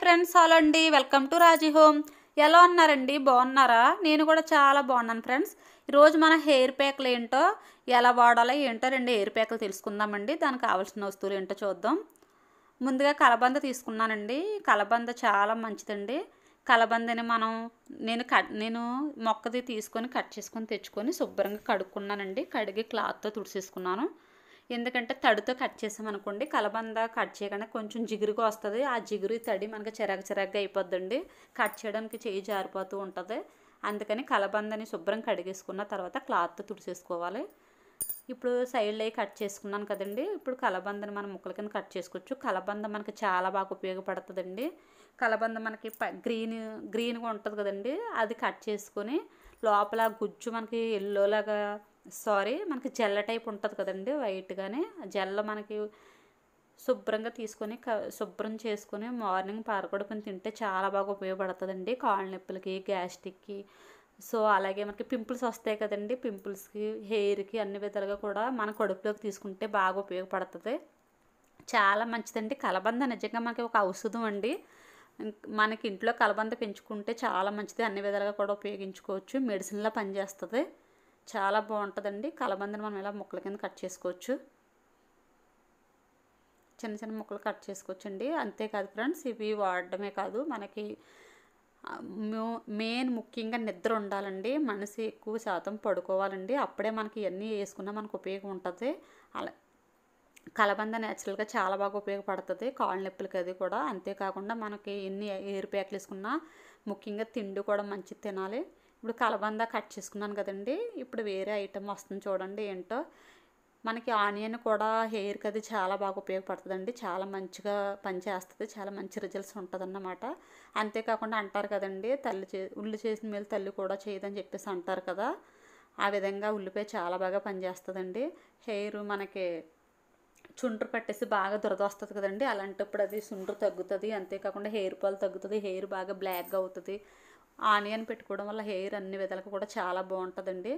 friends hello అండి welcome to Raji home ఎలా ఉన్నారండి బాగున్నారా నేను కూడా చాలా బాగున్నాను ఫ్రెండ్స్ ఈరోజు మన హెయిర్ ప్యాక్లు ఏంటో ఎలా వాడాలో ఏంటో రెండు హెయిర్ ప్యాక్లు తెలుసుకుందామండి దానికి కావాల్సిన వస్తువులు ఏంటో చూద్దాం ముందుగా కలబంద తీసుకున్నానండి కలబంద చాలా మంచిదండి కలబందని మనం నేను కట్ నేను మొక్కది తీసుకొని కట్ చేసుకొని తెచ్చుకొని శుభ్రంగా కడుక్కున్నానండి కడిగి క్లాత్తో తుడిసేసుకున్నాను ఎందుకంటే తడితో కట్ చేసాం అనుకోండి కలబంద కట్ చేయకుండా కొంచెం జిగురుగా వస్తుంది ఆ జిగురు తడి మనకి చిరాకు చిరాకుగా అయిపోద్దండి కట్ చేయడానికి చేయి జారిపోతూ ఉంటుంది అందుకని కలబందని శుభ్రం కడిగేసుకున్న తర్వాత క్లాత్ తుడిచేసుకోవాలి ఇప్పుడు సైడ్లో కట్ చేసుకున్నాను కదండి ఇప్పుడు కలబందని మనం ముక్కల కింద కట్ చేసుకోవచ్చు కలబంద మనకి చాలా బాగా ఉపయోగపడుతుందండి కలబంద మనకి గ్రీన్ గ్రీన్గా ఉంటుంది కదండి అది కట్ చేసుకొని లోపల గుజ్జు మనకి ఎల్లోలాగా సారీ మనకి జెల్ల టైప్ ఉంటుంది కదండి వైట్గానే జెల్ల మనకి శుభ్రంగా తీసుకొని శుభ్రం చేసుకొని మార్నింగ్ పారకొడుకొని తింటే చాలా బాగా ఉపయోగపడుతుందండి కాళ్ళ నొప్పులకి గ్యాస్ట్రిక్కి సో అలాగే మనకి పింపుల్స్ వస్తాయి కదండి పింపుల్స్కి హెయిర్కి అన్ని విధాలుగా కూడా మన కడుపులోకి తీసుకుంటే బాగా ఉపయోగపడుతుంది చాలా మంచిదండి కలబంద నిజంగా మనకి ఒక ఔషధం అండి మనకి ఇంట్లో కలబంద పెంచుకుంటే చాలా మంచిది అన్ని విధాలుగా కూడా ఉపయోగించుకోవచ్చు మెడిసిన్లా పనిచేస్తుంది చాలా బాగుంటుందండి కలబందని మనం ఇలా ముక్కల కింద కట్ చేసుకోవచ్చు చిన్న చిన్న ముక్కలు కట్ చేసుకోవచ్చండి అంతేకాదు ఫ్రెండ్స్ ఇవి వాడడమే కాదు మనకి మెయిన్ ముఖ్యంగా నిద్ర ఉండాలండి మనసు ఎక్కువ శాతం పడుకోవాలండి అప్పుడే మనకి ఇవన్నీ వేసుకున్నా మనకు ఉపయోగం ఉంటుంది అలా కలబంద న్యాచురల్గా చాలా బాగా ఉపయోగపడుతుంది కాళ్ళ నొప్పులకి అది కూడా అంతేకాకుండా మనకి ఎన్ని ఎయిర్ ప్యాక్లు వేసుకున్నా ముఖ్యంగా తిండి కూడా మంచి తినాలి ఇప్పుడు కలబంద కట్ చేసుకున్నాను కదండి ఇప్పుడు వేరే ఐటెం వస్తుంది చూడండి ఏంటో మనకి ఆనియన్ కూడా హెయిర్కి అది చాలా బాగా ఉపయోగపడుతుందండి చాలా మంచిగా పనిచేస్తుంది చాలా మంచి రిజల్ట్స్ ఉంటుందన్నమాట అంతేకాకుండా అంటారు కదండి తల్లి చే ఉల్లి చేసిన మేలు తల్లి కూడా చేయదని చెప్పేసి అంటారు కదా ఆ విధంగా ఉల్లిపాయ చాలా బాగా పనిచేస్తుందండి హెయిర్ మనకి చుండ్రు పట్టేసి బాగా దురద వస్తుంది కదండి అలాంటప్పుడు అది సుండ్రు తగ్గుతుంది అంతేకాకుండా హెయిర్ పాలు తగ్గుతుంది హెయిర్ బాగా బ్లాక్గా అవుతుంది ఆనియన్ పెట్టుకోవడం వల్ల హెయిర్ అన్ని విధాలకు కూడా చాలా బాగుంటుందండి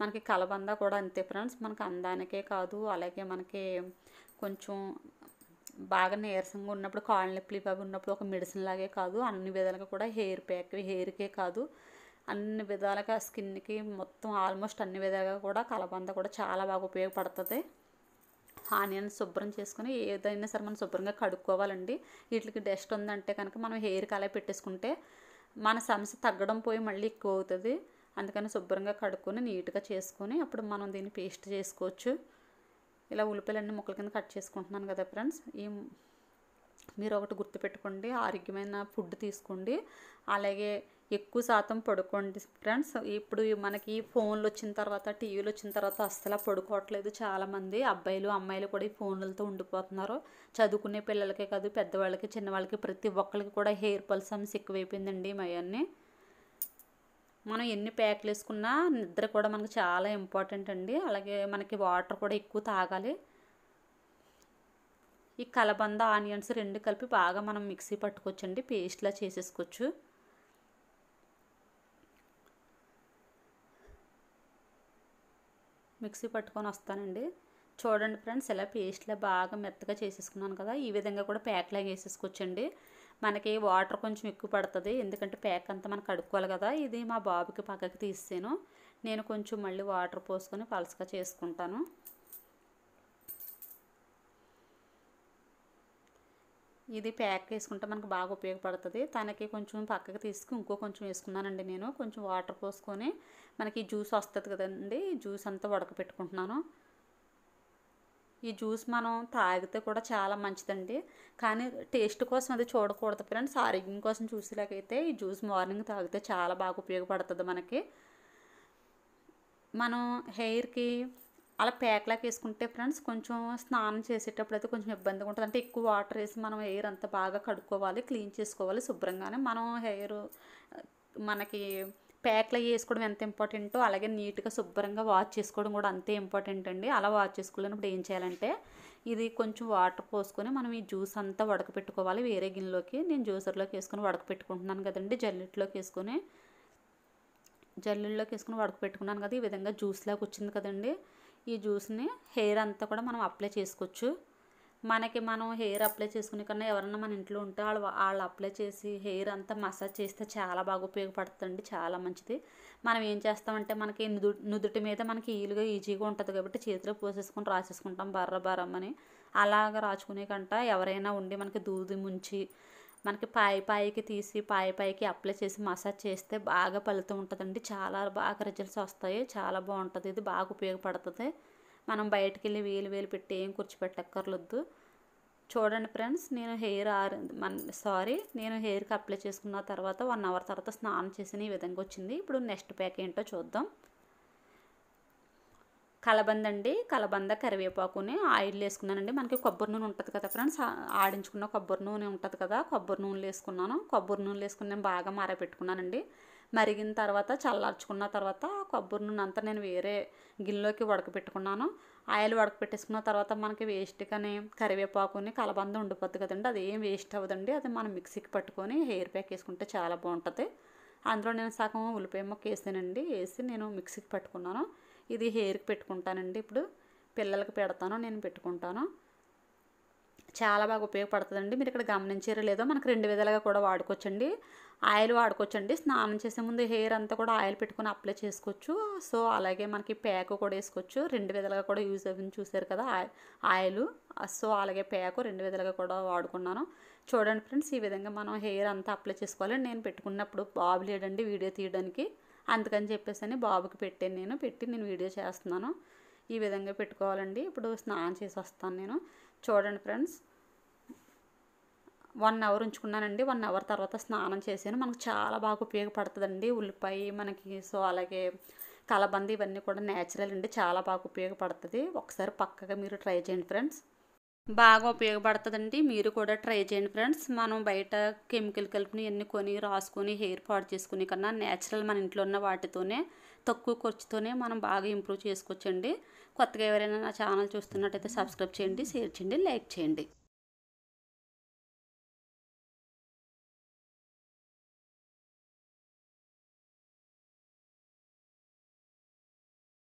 మనకి కలబంద కూడా అంతే ఫ్రెండ్స్ మనకు అందానికే కాదు అలాగే మనకి కొంచెం బాగా నీరసంగా ఉన్నప్పుడు కాళ్ళ నొప్పులు అవి ఉన్నప్పుడు ఒక మెడిసిన్ లాగే కాదు అన్ని విధాలుగా కూడా హెయిర్ ప్యాక్ హెయిర్కే కాదు అన్ని విధాలుగా స్కిన్కి మొత్తం ఆల్మోస్ట్ అన్ని విధాలుగా కూడా కలబంద కూడా చాలా బాగా ఉపయోగపడుతుంది ఆనియన్ శుభ్రం చేసుకుని ఏదైనా సరే మనం శుభ్రంగా కడుక్కోవాలండి వీటికి డస్ట్ ఉందంటే కనుక మనం హెయిర్కి అలా పెట్టేసుకుంటే మన సమస్య తగ్గడం పోయి మళ్ళీ ఎక్కువ అవుతుంది అందుకని శుభ్రంగా కడుక్కొని నీట్గా చేసుకొని అప్పుడు మనం దీన్ని పేస్ట్ చేసుకోవచ్చు ఇలా ఉల్లిపాయలన్నీ ముక్కల కింద కట్ చేసుకుంటున్నాను కదా ఫ్రెండ్స్ ఈ మీరు ఒకటి గుర్తుపెట్టుకోండి ఆరోగ్యమైన ఫుడ్ తీసుకోండి అలాగే ఎక్కువ శాతం పడుకోండి ఫ్రెండ్స్ ఇప్పుడు మనకి ఫోన్లు వచ్చిన తర్వాత టీవీలు వచ్చిన తర్వాత అస్సలు పడుకోవట్లేదు చాలామంది అబ్బాయిలు అమ్మాయిలు కూడా ఈ ఫోన్లతో ఉండిపోతున్నారు చదువుకునే పిల్లలకే కాదు పెద్దవాళ్ళకి చిన్నవాళ్ళకి ప్రతి ఒక్కరికి కూడా హెయిర్ పల్సమ్స్ ఎక్కువైపోయిందండి మయాన్ని మనం ఎన్ని ప్యాక్లు వేసుకున్నా నిద్ర కూడా మనకు చాలా ఇంపార్టెంట్ అండి అలాగే మనకి వాటర్ కూడా ఎక్కువ తాగాలి ఈ కలబంద ఆనియన్స్ రెండు కలిపి బాగా మనం మిక్సీ పట్టుకోవచ్చండి పేస్ట్లా చేసేసుకోవచ్చు మిక్సీ పట్టుకొని వస్తానండి చూడండి ఫ్రెండ్స్ ఇలా పేస్ట్లా బాగా మెత్తగా చేసేసుకున్నాను కదా ఈ విధంగా కూడా ప్యాక్లా వేసేసుకోవచ్చండి మనకి వాటర్ కొంచెం ఎక్కువ పడుతుంది ఎందుకంటే ప్యాక్ అంతా మనం కడుక్కోవాలి కదా ఇది మా బాబుకి పక్కకి తీస్తాను నేను కొంచెం మళ్ళీ వాటర్ పోసుకొని పలసగా చేసుకుంటాను ఇది ప్యాక్ వేసుకుంటే మనకు బాగా ఉపయోగపడుతుంది తనకి కొంచెం పక్కకి తీసుకుని ఇంకో కొంచెం వేసుకున్నానండి నేను కొంచెం వాటర్ పోసుకొని మనకి జ్యూస్ వస్తుంది కదండి జ్యూస్ అంతా ఉడకపెట్టుకుంటున్నాను ఈ జ్యూస్ మనం తాగితే కూడా చాలా మంచిదండి కానీ టేస్ట్ కోసం అది చూడకూడదు ఫ్రెండ్స్ ఆరోగ్యం కోసం చూసేలాగైతే ఈ జ్యూస్ మార్నింగ్ తాగితే చాలా బాగా ఉపయోగపడుతుంది మనకి మనం హెయిర్కి అలా ప్యాక్లాక్ వేసుకుంటే ఫ్రెండ్స్ కొంచెం స్నానం చేసేటప్పుడు అయితే కొంచెం ఇబ్బందిగా ఉంటుంది అంటే ఎక్కువ వాటర్ వేసి మనం హెయిర్ అంతా బాగా కడుక్కోవాలి క్లీన్ చేసుకోవాలి శుభ్రంగానే మనం హెయిర్ మనకి ప్యాక్లో వేసుకోవడం ఎంత ఇంపార్టెంటో అలాగే నీట్గా శుభ్రంగా వాష్ చేసుకోవడం కూడా అంతే ఇంపార్టెంట్ అండి అలా వాష్ చేసుకోలేనప్పుడు ఏం చేయాలంటే ఇది కొంచెం వాటర్ పోసుకొని మనం ఈ జ్యూస్ అంతా వడకపెట్టుకోవాలి వేరే గిన్నెలోకి నేను జ్యూసర్లోకి వేసుకొని పెట్టుకుంటున్నాను కదండి జల్లెట్లోకి వేసుకొని జల్లుల్లోకి వేసుకుని పెట్టుకున్నాను కదా ఈ విధంగా జ్యూస్ లాగా వచ్చింది కదండీ ఈ జ్యూస్ని హెయిర్ అంతా కూడా మనం అప్లై చేసుకోవచ్చు మనకి మనం హెయిర్ అప్లై చేసుకునే కన్నా ఎవరన్నా మన ఇంట్లో ఉంటే వాళ్ళు వాళ్ళు అప్లై చేసి హెయిర్ అంతా మసాజ్ చేస్తే చాలా బాగా ఉపయోగపడుతుంది చాలా మంచిది మనం ఏం చేస్తామంటే మనకి నుదు నుదుటి మీద మనకి ఈలుగా ఈజీగా ఉంటుంది కాబట్టి చేతిలో పోసేసుకుని రాసేసుకుంటాం బర్ర బర్రమ్మని అలాగ రాచుకునే కంట ఎవరైనా ఉండి మనకి దూది ముంచి మనకి పాయి పాయికి తీసి పాయి పాయికి అప్లై చేసి మసాజ్ చేస్తే బాగా ఫలితం ఉంటుందండి చాలా బాగా రిజల్ట్స్ వస్తాయి చాలా బాగుంటుంది ఇది బాగా ఉపయోగపడుతుంది మనం బయటకు వెళ్ళి వేలు వేలు పెట్టి ఏం కూర్చోపెట్టక్కర్లొద్దు చూడండి ఫ్రెండ్స్ నేను హెయిర్ ఆర్ మన సారీ నేను హెయిర్కి అప్లై చేసుకున్న తర్వాత వన్ అవర్ తర్వాత స్నానం చేసిన ఈ విధంగా వచ్చింది ఇప్పుడు నెక్స్ట్ ప్యాక్ ఏంటో చూద్దాం కలబంద అండి కలబంద కరివేపాకుని ఆయిల్ వేసుకున్నానండి మనకి కొబ్బరి నూనె ఉంటుంది కదా ఫ్రెండ్స్ ఆడించుకున్న కొబ్బరి నూనె ఉంటుంది కదా కొబ్బరి నూనెలు వేసుకున్నాను కొబ్బరి నూనెలు వేసుకుని నేను బాగా మరపెట్టుకున్నానండి మరిగిన తర్వాత చల్లార్చుకున్న తర్వాత కొబ్బరి నూనె అంతా నేను వేరే గిన్నెలోకి ఉడకపెట్టుకున్నాను ఆయిల్ ఉడకపెట్టేసుకున్న తర్వాత మనకి వేస్ట్ కానీ కరివేపాకుని కలబంద ఉండిపోద్ది కదండి అది ఏం వేస్ట్ అవ్వదండి అది మనం మిక్సీకి పట్టుకొని హెయిర్ ప్యాక్ వేసుకుంటే చాలా బాగుంటుంది అందులో నేను సగం ఉల్లిపాయ మొక్క వేసానండి వేసి నేను మిక్సీకి పట్టుకున్నాను ఇది హెయిర్కి పెట్టుకుంటానండి ఇప్పుడు పిల్లలకి పెడతాను నేను పెట్టుకుంటాను చాలా బాగా ఉపయోగపడుతుందండి మీరు ఇక్కడ గమనించారో లేదో మనకు రెండు విధాలుగా కూడా వాడుకోవచ్చండి ఆయిల్ వాడుకోవచ్చండి స్నానం చేసే ముందు హెయిర్ అంతా కూడా ఆయిల్ పెట్టుకుని అప్లై చేసుకోవచ్చు సో అలాగే మనకి ప్యాక్ కూడా వేసుకోవచ్చు రెండు విధాలుగా కూడా యూజ్ అవ్వని చూసారు కదా ఆయిల్ సో అలాగే ప్యాక్ రెండు విధాలుగా కూడా వాడుకున్నాను చూడండి ఫ్రెండ్స్ ఈ విధంగా మనం హెయిర్ అంతా అప్లై చేసుకోవాలి నేను పెట్టుకున్నప్పుడు బాబు లేడండి వీడియో తీయడానికి అందుకని చెప్పేసి అని బాబుకి పెట్టాను నేను పెట్టి నేను వీడియో చేస్తున్నాను ఈ విధంగా పెట్టుకోవాలండి ఇప్పుడు స్నానం చేసి వస్తాను నేను చూడండి ఫ్రెండ్స్ వన్ అవర్ ఉంచుకున్నానండి వన్ అవర్ తర్వాత స్నానం చేశాను మనకు చాలా బాగా ఉపయోగపడుతుందండి ఉల్లిపాయ మనకి సో అలాగే కలబంది ఇవన్నీ కూడా న్యాచురల్ అండి చాలా బాగా ఉపయోగపడుతుంది ఒకసారి పక్కగా మీరు ట్రై చేయండి ఫ్రెండ్స్ బాగా ఉపయోగపడుతుందండి మీరు కూడా ట్రై చేయండి ఫ్రెండ్స్ మనం బయట కెమికల్ కలిపిని ఎన్ని కొని రాసుకొని హెయిర్ పాడు చేసుకునే కన్నా న్యాచురల్ మన ఇంట్లో ఉన్న వాటితోనే తక్కువ ఖర్చుతోనే మనం బాగా ఇంప్రూవ్ చేసుకోవచ్చండి కొత్తగా ఎవరైనా నా ఛానల్ చూస్తున్నట్టయితే సబ్స్క్రైబ్ చేయండి షేర్ చేయండి లైక్ చేయండి